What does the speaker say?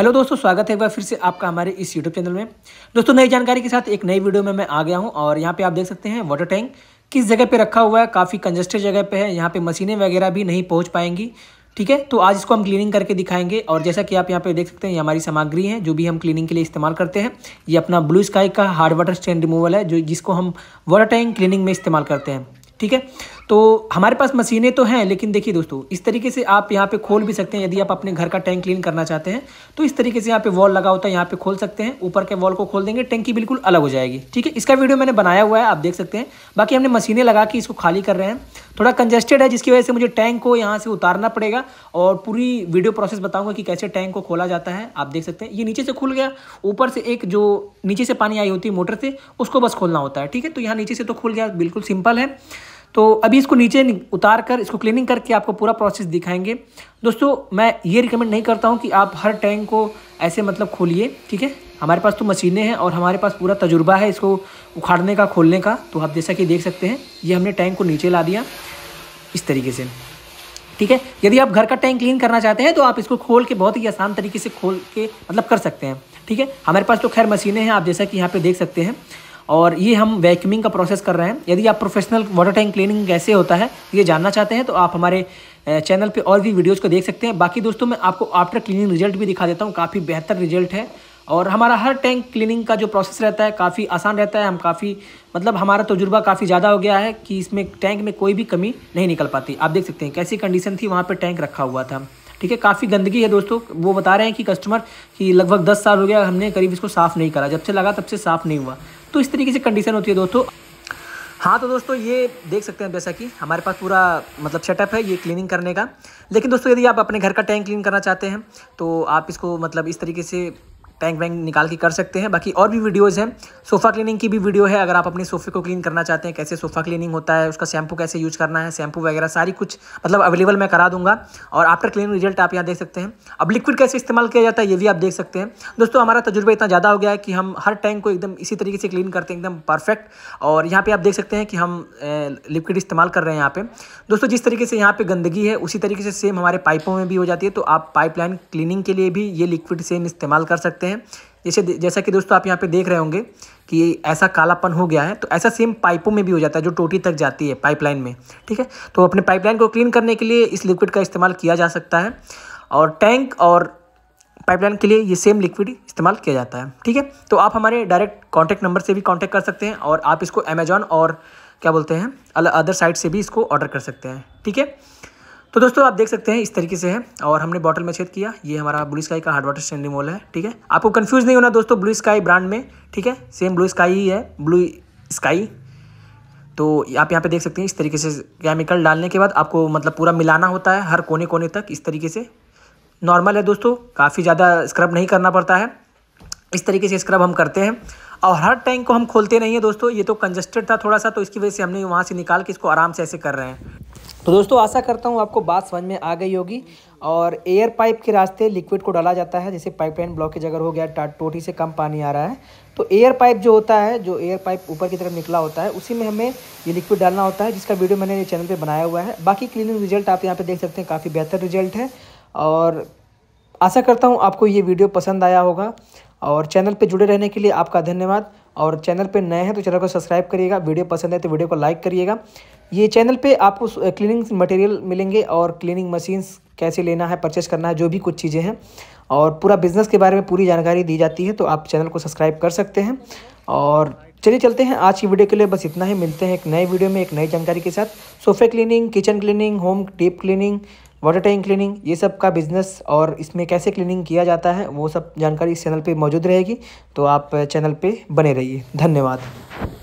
hello दोस्तों स्वागत है एक बार फिर से आपका हमारे इस यूट्यूब चैनल में दोस्तों नई जानकारी के साथ एक नई वीडियो में मैं आ गया हूँ और यहाँ पे आप देख सकते हैं वाटर टैंक किस जगह पे रखा हुआ है काफ़ी कंजस्टेड जगह पे है यहाँ पे मशीनें वगैरह भी नहीं पहुँच पाएंगी ठीक है तो आज इसको हम क्लीनिंग करके दिखाएंगे और जैसा कि आप यहाँ पे देख सकते हैं ये हमारी सामग्री है जो भी हम क्लीनिंग के लिए इस्तेमाल करते हैं ये अपना ब्लू स्काई का हार्ड वाटर स्टैंड रिमूवल है जो जिसको हम वाटर टैंक क्लीनिंग में इस्तेमाल करते हैं ठीक है तो हमारे पास मशीनें तो हैं लेकिन देखिए दोस्तों इस तरीके से आप यहाँ पे खोल भी सकते हैं यदि आप अपने घर का टैंक क्लीन करना चाहते हैं तो इस तरीके से यहाँ पे वॉल लगा होता है यहाँ पे खोल सकते हैं ऊपर के वॉल को खोल देंगे टैंकी बिल्कुल अलग हो जाएगी ठीक है इसका वीडियो मैंने बनाया हुआ है आप देख सकते हैं बाकी हमने मशीनें लगा के इसको खाली कर रहे हैं थोड़ा कंजेस्टेड है जिसकी वजह से मुझे टैंक को यहाँ से उतारना पड़ेगा और पूरी वीडियो प्रोसेस बताऊँगा कि कैसे टैंक को खोला जाता है आप देख सकते हैं ये नीचे से खुल गया ऊपर से एक जो नीचे से पानी आई होती है मोटर से उसको बस खोलना होता है ठीक है तो यहाँ नीचे से तो खुल गया बिल्कुल सिंपल है तो अभी इसको नीचे उतार कर इसको क्लीनिंग करके आपको पूरा प्रोसेस दिखाएंगे दोस्तों मैं ये रिकमेंड नहीं करता हूँ कि आप हर टैंक को ऐसे मतलब खोलिए ठीक है हमारे पास तो मशीनें हैं और हमारे पास पूरा तजुर्बा है इसको उखाड़ने का खोलने का तो आप जैसा कि देख सकते हैं ये हमने टैंक को नीचे ला दिया इस तरीके से ठीक है यदि आप घर का टैंक क्लीन करना चाहते हैं तो आप इसको खोल के बहुत ही आसान तरीके से खोल के मतलब कर सकते हैं ठीक है हमारे पास तो खैर मशीनें हैं आप जैसा कि यहाँ पे देख सकते हैं और ये हम वैक्यूमिंग का प्रोसेस कर रहे हैं यदि आप प्रोफेशनल वाटर टैंक क्लीनिंग कैसे होता है ये जानना चाहते हैं तो आप हमारे चैनल पे और भी वीडियोज़ को देख सकते हैं बाकी दोस्तों मैं आपको आफ्टर क्लीनिंग रिजल्ट भी दिखा देता हूँ काफ़ी बेहतर रिजल्ट है और हमारा हर टैंक क्लीनिंग का जो प्रोसेस रहता है काफ़ी आसान रहता है हम काफ़ी मतलब हमारा तजुर्बा काफ़ी ज़्यादा हो गया है कि इसमें टैंक में कोई भी कमी नहीं निकल पाती आप देख सकते हैं कैसी कंडीशन थी वहाँ पर टैंक रखा हुआ था ठीक है काफ़ी गंदगी है दोस्तों वो बता रहे हैं कि कस्टमर कि लगभग दस साल हो गया हमने करीब इसको साफ़ नहीं करा जब से लगा तब से साफ़ नहीं हुआ तो इस तरीके से कंडीशन होती है दोस्तों हाँ तो दोस्तों ये देख सकते हैं जैसा कि हमारे पास पूरा मतलब सेटअप है ये क्लीनिंग करने का लेकिन दोस्तों यदि आप अपने घर का टैंक क्लीन करना चाहते हैं तो आप इसको मतलब इस तरीके से टैंक वैंक निकाल के कर सकते हैं बाकी और भी वीडियोज़ हैं सोफ़ा क्लीनिंग की भी वीडियो है अगर आप अपने सोफ़े को क्लीन करना चाहते हैं कैसे सोफ़ा क्लीनिंग होता है उसका शैम्पू कैसे यूज़ करना है शैम्पू वगैरह सारी कुछ मतलब अवेलेबल मैं करा दूंगा और आफ्टर क्लीन रिजल्ट आप यहाँ देख सकते हैं अब लिक्विड कैसे इस्तेमाल किया जाता है ये भी आप देख सकते हैं दोस्तों हमारा तजुर्बा इतना ज़्यादा हो गया है कि हम हर टैंक को एकदम इसी तरीके से क्लीन करते हैं एकदम परफेक्ट और यहाँ पर आप देख सकते हैं कि हम लिक्विड इस्तेमाल कर रहे हैं यहाँ पर दोस्तों जिस तरीके से यहाँ पर गंदगी है उसी तरीके से सेम हमारे पाइपों में भी हो जाती है तो आप पाइपलाइन क्लीनिंग के लिए भी ये लिक्विड सेम इस्तेमाल कर सकते हैं हैं जैसे जैसा कि दोस्तों आप यहाँ पे देख रहे होंगे कि ऐसा कालापन हो गया है तो ऐसा सेम पाइपों में भी हो जाता है जो टोटी तक जाती है पाइपलाइन में ठीक है तो अपने पाइपलाइन को क्लीन करने के लिए इस लिक्विड का इस्तेमाल किया जा सकता है और टैंक और पाइपलाइन के लिए ये सेम लिक्विड इस्तेमाल किया जाता है ठीक है तो आप हमारे डायरेक्ट कॉन्टैक्ट नंबर से भी कॉन्टैक्ट कर सकते हैं और आप इसको अमेजॉन और क्या बोलते हैं अदर साइट से भी इसको ऑर्डर कर सकते हैं ठीक है तो दोस्तों आप देख सकते हैं इस तरीके से है और हमने बॉटल में छेद किया ये हमारा ब्लू स्काई का हार्ड वाटर स्टैंडिंग मॉल है ठीक है आपको कन्फ्यूज़ नहीं होना दोस्तों ब्लू स्काई ब्रांड में ठीक है सेम ब्लू स्काई ही है ब्लू स्काई तो आप यहाँ पे देख सकते हैं इस तरीके से केमिकल डालने के बाद आपको मतलब पूरा मिलाना होता है हर कोने कोने तक इस तरीके से नॉर्मल है दोस्तों काफ़ी ज़्यादा स्क्रब नहीं करना पड़ता है इस तरीके से स्क्रब हम करते हैं और हर टैंक को हम खोलते नहीं है दोस्तों ये तो कंजस्टेड था थोड़ा सा तो इसकी वजह से हमने वहाँ से निकाल के इसको आराम से ऐसे कर रहे हैं तो दोस्तों आशा करता हूँ आपको बात समझ में आ गई होगी और एयर पाइप के रास्ते लिक्विड को डाला जाता है जैसे पाइपलाइन ब्लॉकेज अगर हो गया टोटी से कम पानी आ रहा है तो एयर पाइप जो होता है जो एयर पाइप ऊपर की तरफ निकला होता है उसी में हमें ये लिक्विड डालना होता है जिसका वीडियो मैंने चैनल पर बनाया हुआ है बाकी क्लीनिंग रिजल्ट आप यहाँ पर देख सकते हैं काफ़ी बेहतर रिजल्ट है और आशा करता हूँ आपको ये वीडियो पसंद आया होगा और चैनल पर जुड़े रहने के लिए आपका धन्यवाद और चैनल पे नए हैं तो चैनल को सब्सक्राइब करिएगा वीडियो पसंद है तो वीडियो को लाइक करिएगा ये चैनल पे आपको क्लीनिंग मटेरियल मिलेंगे और क्लीनिंग मशीन्स कैसे लेना है परचेस करना है जो भी कुछ चीज़ें हैं और पूरा बिज़नेस के बारे में पूरी जानकारी दी जाती है तो आप चैनल को सब्सक्राइब कर सकते हैं और चलिए चलते हैं आज की वीडियो के लिए बस इतना ही मिलते हैं एक नए वीडियो में एक नई जानकारी के साथ सोफे cleaning kitchen cleaning home deep cleaning water tank cleaning ये सब का बिज़नेस और इसमें कैसे क्लीनिंग किया जाता है वो सब जानकारी इस चैनल पे मौजूद रहेगी तो आप चैनल पे बने रहिए धन्यवाद